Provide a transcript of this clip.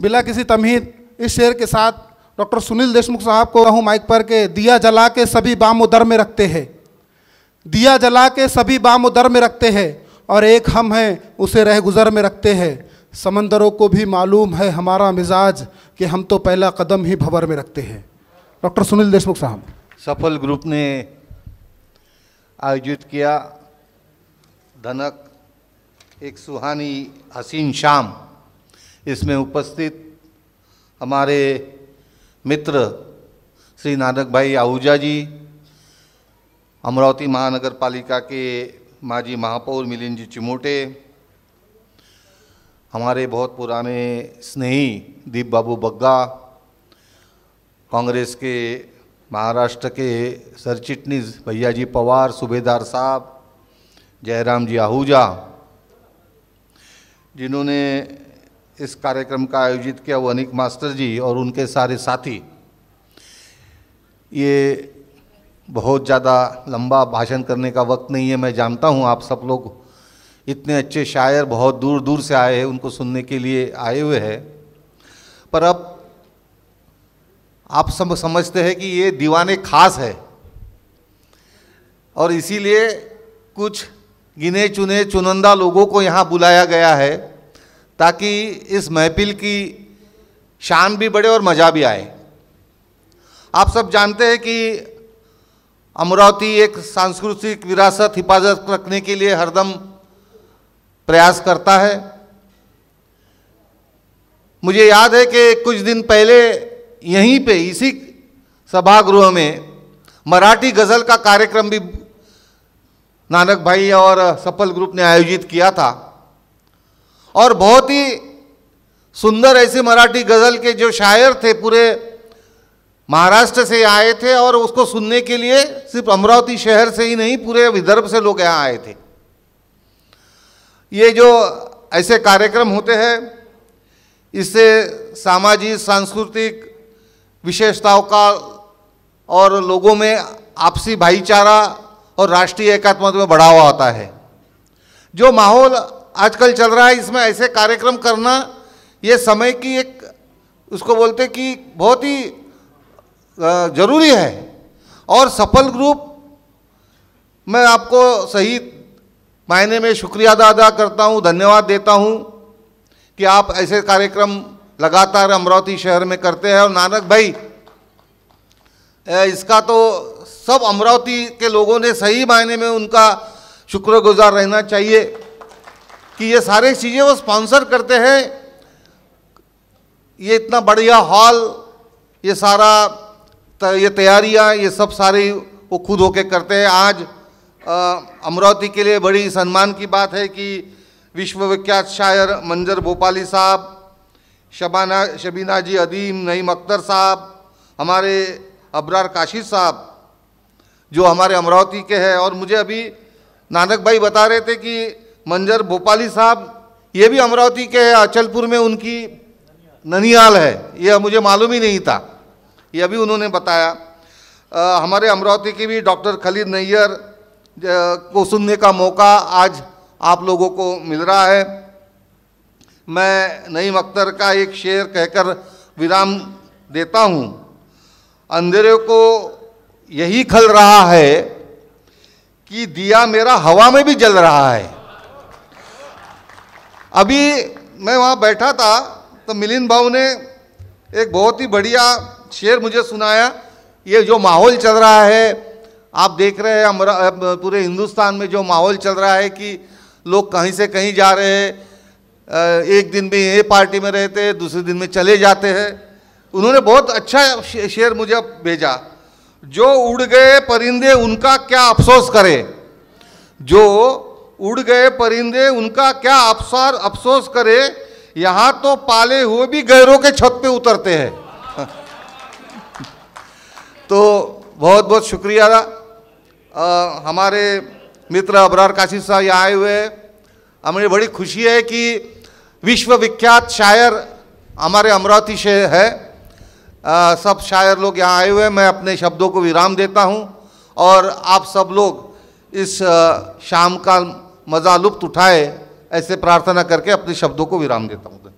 बिला किसी तमहीद इस शेर के साथ डॉक्टर सुनील देशमुख साहब को कहूँ माइक पर के दिया जला के सभी बाम उदर में रखते हैं दिया जला के सभी बाम उदर में रखते हैं और एक हम हैं उसे रह गुज़र में रखते हैं समंदरों को भी मालूम है हमारा मिजाज कि हम तो पहला कदम ही भवर में रखते हैं डॉक्टर सुनील देशमुख साहब सफल ग्रुप ने आयोजित किया धनक एक सुहानी हसीन शाम इसमें उपस्थित हमारे मित्र श्री नानक भाई आहूजा जी अमरावती महानगर पालिका के माजी महापौर मिलिंद जी चिमोटे हमारे बहुत पुराने स्नेही दीप बाबू बग्गा कांग्रेस के महाराष्ट्र के सरचिटनीज भैया जी पवार सूबेदार साहब जयराम जी आहूजा जिन्होंने इस कार्यक्रम का आयोजित किया वो अनिक मास्टर जी और उनके सारे साथी ये बहुत ज़्यादा लंबा भाषण करने का वक्त नहीं है मैं जानता हूँ आप सब लोग इतने अच्छे शायर बहुत दूर दूर से आए हैं उनको सुनने के लिए आए हुए हैं पर अब आप सब समझते हैं कि ये दीवाने खास है और इसीलिए कुछ गिने चुने चुनंदा लोगों को यहाँ बुलाया गया है ताकि इस महफिल की शान भी बढ़े और मज़ा भी आए आप सब जानते हैं कि अमरावती एक सांस्कृतिक विरासत हिफाजत रखने के लिए हरदम प्रयास करता है मुझे याद है कि कुछ दिन पहले यहीं पे इसी सभागृह में मराठी गज़ल का कार्यक्रम भी नानक भाई और सफल ग्रुप ने आयोजित किया था और बहुत ही सुंदर ऐसी मराठी गज़ल के जो शायर थे पूरे महाराष्ट्र से आए थे और उसको सुनने के लिए सिर्फ अमरावती शहर से ही नहीं पूरे विदर्भ से लोग यहाँ आए थे ये जो ऐसे कार्यक्रम होते हैं इससे सामाजिक सांस्कृतिक विशेषताओं का और लोगों में आपसी भाईचारा और राष्ट्रीय एकात्मता में बढ़ावा आता है जो माहौल आजकल चल रहा है इसमें ऐसे कार्यक्रम करना ये समय की एक उसको बोलते कि बहुत ही ज़रूरी है और सफल ग्रुप मैं आपको सही मायने में शुक्रिया अदा अदा करता हूँ धन्यवाद देता हूँ कि आप ऐसे कार्यक्रम लगातार अमरावती शहर में करते हैं और नानक भाई इसका तो सब अमरावती के लोगों ने सही मायने में उनका शुक्रगुजार रहना चाहिए कि ये सारे चीज़ें वो स्पॉन्सर करते हैं ये इतना बढ़िया हॉल ये सारा ये तैयारियाँ ये सब सारी वो खुद होके करते हैं आज अमरावती के लिए बड़ी सम्मान की बात है कि विश्वविख्यात शायर मंजर भोपाली साहब शबाना शबीना जी अदीम नईम अख्तर साहब हमारे अबरार काशी साहब जो हमारे अमरावती के हैं और मुझे अभी नानक भाई बता रहे थे कि मंजर भोपाली साहब ये भी अमरावती के अचलपुर में उनकी ननियाल है यह मुझे मालूम ही नहीं था यह भी उन्होंने बताया आ, हमारे अमरावती के भी डॉक्टर खलीद नैयर को सुनने का मौका आज आप लोगों को मिल रहा है मैं नईम अख्तर का एक शेर कहकर विराम देता हूँ अंधेरे को यही खल रहा है कि दिया मेरा हवा में भी जल रहा है अभी मैं वहाँ बैठा था तो मिलिंद भाव ने एक बहुत ही बढ़िया शेर मुझे सुनाया ये जो माहौल चल रहा है आप देख रहे हैं हमारा पूरे हिंदुस्तान में जो माहौल चल रहा है कि लोग कहीं से कहीं जा रहे हैं एक दिन में ये पार्टी में रहते हैं दूसरे दिन में चले जाते हैं उन्होंने बहुत अच्छा शेर मुझे भेजा जो उड़ गए परिंदे उनका क्या अफसोस करे जो उड़ गए परिंदे उनका क्या अफसर अफसोस करे यहाँ तो पाले हुए भी गैरों के छत पे उतरते हैं तो बहुत बहुत शुक्रिया आ, हमारे मित्र अबरार काशी साहब यहाँ आए हुए हैं हमें बड़ी खुशी है कि विश्वविख्यात शायर हमारे अमरावती से है आ, सब शायर लोग यहाँ आए हुए हैं मैं अपने शब्दों को विराम देता हूँ और आप सब लोग इस शाम का मज़ा लुप्त उठाए ऐसे प्रार्थना करके अपने शब्दों को विराम देता हूँ